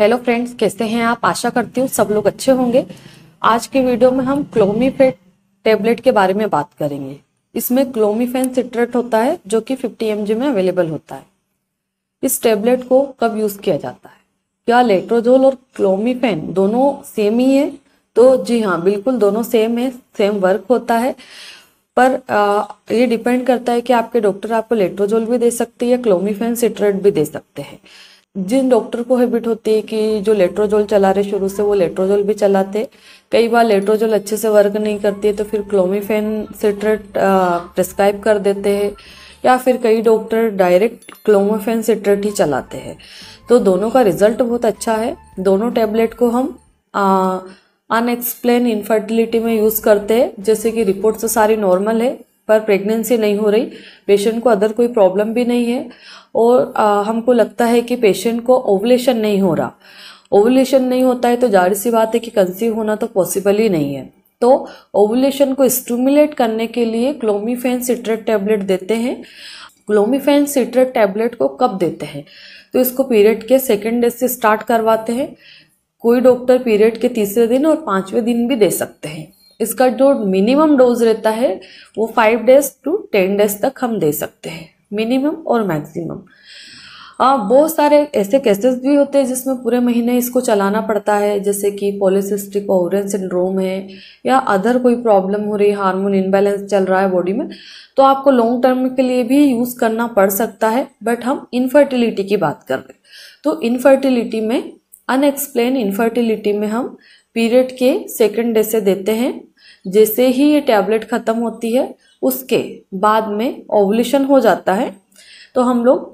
hello friends कैसे हैं आप आशा करती हूँ सब लोग अच्छे होंगे आज की वीडियो में हम क्लोमीफेट टेबलेट के बारे में बात करेंगे इसमें क्लोमीफेन सिट्रेट होता है जो कि 50 एम में अवेलेबल होता है इस टेबलेट को कब यूज़ किया जाता है क्या लेट्रोजोल और क्लोमीफेन दोनों सेम ही है तो जी हाँ बिल्कुल दोनों सेम है सेम वर्क होता है पर आ, ये डिपेंड करता है कि आपके डॉक्टर आपको लेट्रोजोल भी दे हैं या क्लोमीफेन सिट्रेट भी दे सकते हैं जिन डॉक्टर को हैबिट होती है कि जो लेट्रोजोल चला रहे शुरू से वो लेट्रोजोल भी चलाते कई बार लेट्रोजोल अच्छे से वर्क नहीं करती है तो फिर क्लोमिफेन सिट्रेट प्रिस्क्राइब कर देते हैं या फिर कई डॉक्टर डायरेक्ट क्लोमोफेन सिट्रेट ही चलाते हैं तो दोनों का रिजल्ट बहुत अच्छा है दोनों टैबलेट को हम अनएक्सप्लेन इन्फर्टिलिटी में यूज़ करते हैं जैसे कि रिपोर्ट तो सारी नॉर्मल है पर प्रेगनेंसी नहीं हो रही पेशेंट को अदर कोई प्रॉब्लम भी नहीं है और आ, हमको लगता है कि पेशेंट को ओवलेशन नहीं हो रहा ओवलेशन नहीं होता है तो जाहिर सी बात है कि कंसीव होना तो पॉसिबल ही नहीं है तो ओवलेशन को स्टूमुलेट करने के लिए क्लोमीफेन सिट्रेट टैबलेट देते हैं क्लोमीफेन सिट्रेट टैबलेट को कब देते हैं तो इसको पीरियड के सेकेंड डे से स्टार्ट करवाते हैं कोई डॉक्टर पीरियड के तीसरे दिन और पाँचवें दिन भी दे सकते हैं इसका जो मिनिमम डोज रहता है वो five days to ten days तक हम दे सकते हैं मिनिमम और मैक्सिमम बहुत सारे ऐसे केसेस भी होते हैं जिसमें पूरे महीने इसको चलाना पड़ता है जैसे कि पोलिसिस्टिक ओवरन सिंड्रोम है या अदर कोई प्रॉब्लम हो रही है हार्मोन इनबैलेंस चल रहा है बॉडी में तो आपको लॉन्ग टर्म के लिए भी यूज़ करना पड़ सकता है बट हम इनफर्टिलिटी की बात कर रहे हैं तो इनफर्टिलिटी में अनएक्सप्लेन इनफर्टिलिटी में हम पीरियड के सेकेंड डे से देते हैं जैसे ही ये टैबलेट ख़त्म होती है उसके बाद में ओवल्यूशन हो जाता है तो हम लोग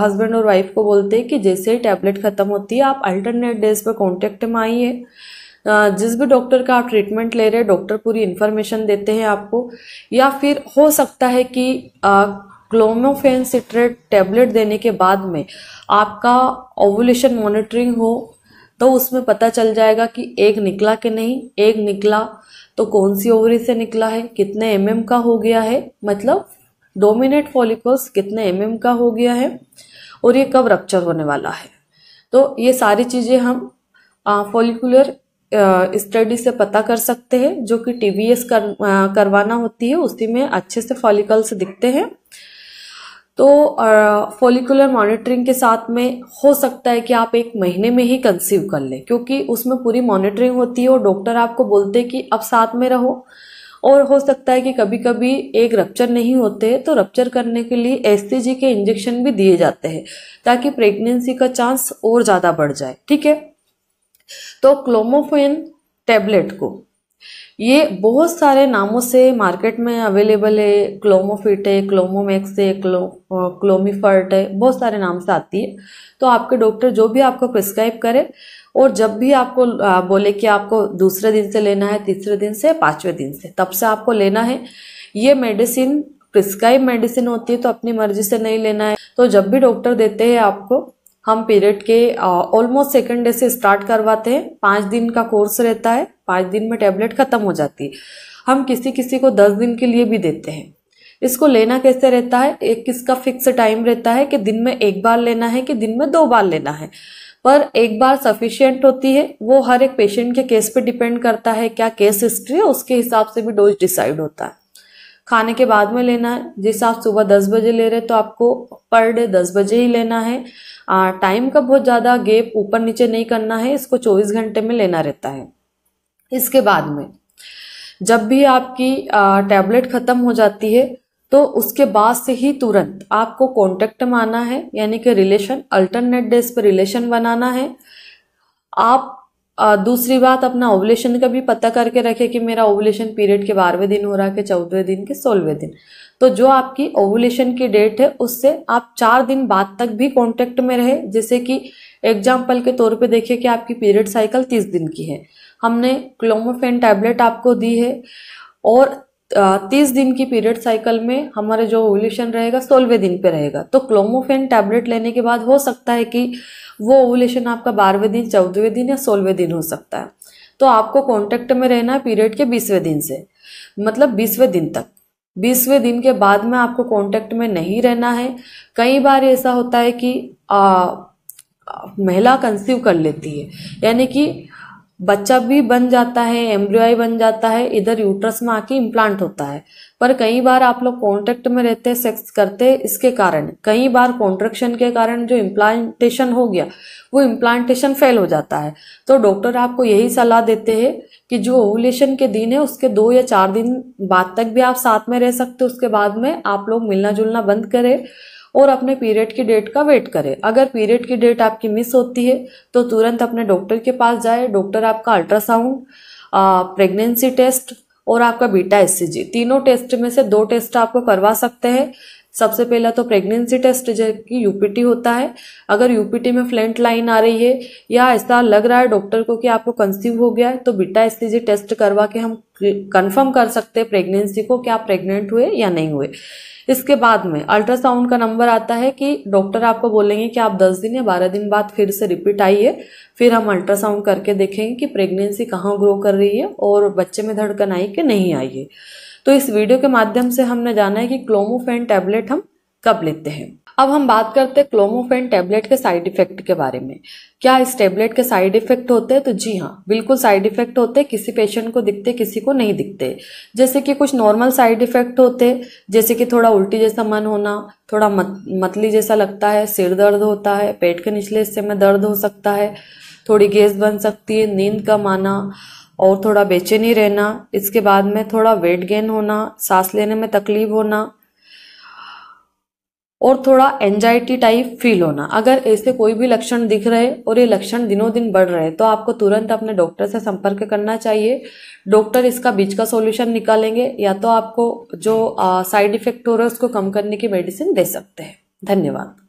हस्बैंड और वाइफ को बोलते हैं कि जैसे ही टैबलेट ख़त्म होती है आप अल्टरनेट डेज पर कॉन्टेक्ट में आइए जिस भी डॉक्टर का आप ट्रीटमेंट ले रहे हैं डॉक्टर पूरी इन्फॉर्मेशन देते हैं आपको या फिर हो सकता है कि क्लोमोफेन सिट्रेट टैबलेट देने के बाद में आपका ओवुलेशन मॉनिटरिंग हो तो उसमें पता चल जाएगा कि एक निकला कि नहीं एक निकला तो कौन सी ओवरी से निकला है कितने एम mm का हो गया है मतलब डोमिनेट फॉलिकल्स कितने एम mm का हो गया है और ये कब रक्चर होने वाला है तो ये सारी चीज़ें हम फॉलिकुलर स्टडी से पता कर सकते हैं जो कि टी वी एस कर, करवाना होती है उसी में अच्छे से फॉलिकल्स दिखते हैं तो फोलिकुलर मॉनिटरिंग के साथ में हो सकता है कि आप एक महीने में ही कंसीव कर लें क्योंकि उसमें पूरी मॉनिटरिंग होती है और डॉक्टर आपको बोलते हैं कि अब साथ में रहो और हो सकता है कि कभी कभी एक रप्चर नहीं होते तो रप्चर करने के लिए एस के इंजेक्शन भी दिए जाते हैं ताकि प्रेगनेंसी का चांस और ज़्यादा बढ़ जाए ठीक है तो क्लोमोफेन टैबलेट को ये बहुत सारे नामों से मार्केट में अवेलेबल है क्लोमोफिट है क्लोमोमैक्स है क्लो क्लोमिफर्ट है बहुत सारे नाम से आती है तो आपके डॉक्टर जो भी आपको प्रिस्क्राइब करे और जब भी आपको बोले कि आपको दूसरे दिन से लेना है तीसरे दिन से पाँचवें दिन से तब से आपको लेना है ये मेडिसिन प्रिस्क्राइब मेडिसिन होती है तो अपनी मर्जी से नहीं लेना है तो जब भी डॉक्टर देते हैं आपको हम पीरियड के ऑलमोस्ट सेकेंड डे से स्टार्ट करवाते हैं पाँच दिन का कोर्स रहता है पाँच दिन में टेबलेट ख़त्म हो जाती है हम किसी किसी को दस दिन के लिए भी देते हैं इसको लेना कैसे रहता है एक किसका फिक्स टाइम रहता है कि दिन में एक बार लेना है कि दिन में दो बार लेना है पर एक बार सफिशियंट होती है वो हर एक पेशेंट के केस पे डिपेंड करता है क्या केस हिस्ट्री है उसके हिसाब से भी डोज डिसाइड होता है खाने के बाद में लेना है जैसे आप सुबह दस बजे ले रहे तो आपको पर डे दस बजे ही लेना है टाइम का बहुत ज़्यादा गेप ऊपर नीचे नहीं करना है इसको चौबीस घंटे में लेना रहता है इसके बाद में जब भी आपकी टैबलेट ख़त्म हो जाती है तो उसके बाद से ही तुरंत आपको कॉन्टेक्ट में आना है यानी कि रिलेशन अल्टरनेट डेज पर रिलेशन बनाना है आप दूसरी बात अपना ओवलेशन का भी पता करके रखें कि मेरा ओवलेशन पीरियड के बारहवें दिन हो रहा है कि चौदहवें दिन के सोलहवें दिन तो जो आपकी ओवलेशन की डेट है उससे आप चार दिन बाद तक भी कॉन्टेक्ट में रहे जैसे कि एग्जाम्पल के तौर पे देखिए कि आपकी पीरियड साइकिल तीस दिन की है हमने क्लोमोफेन टैबलेट आपको दी है और तीस दिन की पीरियड साइकिल में हमारे जो ओवुलेशन रहेगा सोलहवें दिन पे रहेगा तो क्लोमोफेन टैबलेट लेने के बाद हो सकता है कि वो ओवुलेशन आपका बारहवें दिन चौदहवें दिन या सोलहवें दिन हो सकता है तो आपको कॉन्टेक्ट में रहना है पीरियड के बीसवें दिन से मतलब बीसवें दिन तक बीसवें दिन के बाद में आपको कॉन्टैक्ट में नहीं रहना है कई बार ऐसा होता है कि आ, महिला कंसीव कर लेती है यानी कि बच्चा भी बन जाता है एम्ब्रियोई बन जाता है इधर यूट्रस में आके इम्प्लांट होता है पर कई बार आप लोग कॉन्टेक्ट में रहते सेक्स करते इसके कारण कई बार कॉन्ट्रेक्शन के कारण जो इम्प्लांटेशन हो गया वो इम्प्लांटेशन फेल हो जाता है तो डॉक्टर आपको यही सलाह देते हैं कि जो ओवुलेशन के दिन है उसके दो या चार दिन बाद तक भी आप साथ में रह सकते हो उसके बाद में आप लोग मिलना जुलना बंद करें और अपने पीरियड की डेट का वेट करें अगर पीरियड की डेट आपकी मिस होती है तो तुरंत अपने डॉक्टर के पास जाए डॉक्टर आपका अल्ट्रासाउंड प्रेगनेंसी टेस्ट और आपका बीटा एस तीनों टेस्ट में से दो टेस्ट आपको करवा सकते हैं सबसे पहला तो प्रेगनेंसी टेस्ट जो कि यूपीटी होता है अगर यूपीटी में फ्लेंट लाइन आ रही है या ऐसा लग रहा है डॉक्टर को कि आपको कंसीव हो गया है तो बिटा एस्टीजी टेस्ट करवा के हम कंफर्म कर सकते हैं प्रेगनेंसी को कि आप प्रेग्नेंट हुए या नहीं हुए इसके बाद में अल्ट्रासाउंड का नंबर आता है कि डॉक्टर आपको बोलेंगे कि आप 10 दिन या 12 दिन बाद फिर से रिपीट आइए फिर हम अल्ट्रासाउंड करके देखेंगे कि प्रेगनेंसी कहाँ ग्रो कर रही है और बच्चे में धड़कन आई कि नहीं आई है तो इस वीडियो के माध्यम से हमने जाना है कि क्लोमोफेन टैबलेट हम कब लेते हैं अब हम बात करते हैं क्लोमोफेन टैबलेट के साइड इफेक्ट के बारे में क्या इस टैबलेट के साइड इफेक्ट होते हैं तो जी हाँ बिल्कुल साइड इफेक्ट होते हैं किसी पेशेंट को दिखते किसी को नहीं दिखते जैसे कि कुछ नॉर्मल साइड इफेक्ट होते जैसे कि थोड़ा उल्टी जैसा मन होना थोड़ा मत, मतली जैसा लगता है सिर दर्द होता है पेट के निचले हिस्से में दर्द हो सकता है थोड़ी गैस बन सकती है नींद कम आना और थोड़ा बेचैनी रहना इसके बाद में थोड़ा वेट गेन होना सांस लेने में तकलीफ होना और थोड़ा एंजाइटी टाइप फील होना अगर ऐसे कोई भी लक्षण दिख रहे और ये लक्षण दिनों दिन बढ़ रहे तो आपको तुरंत अपने डॉक्टर से संपर्क करना चाहिए डॉक्टर इसका बीच का सॉल्यूशन निकालेंगे या तो आपको जो साइड इफेक्ट हो रहा है उसको कम करने की मेडिसिन दे सकते हैं धन्यवाद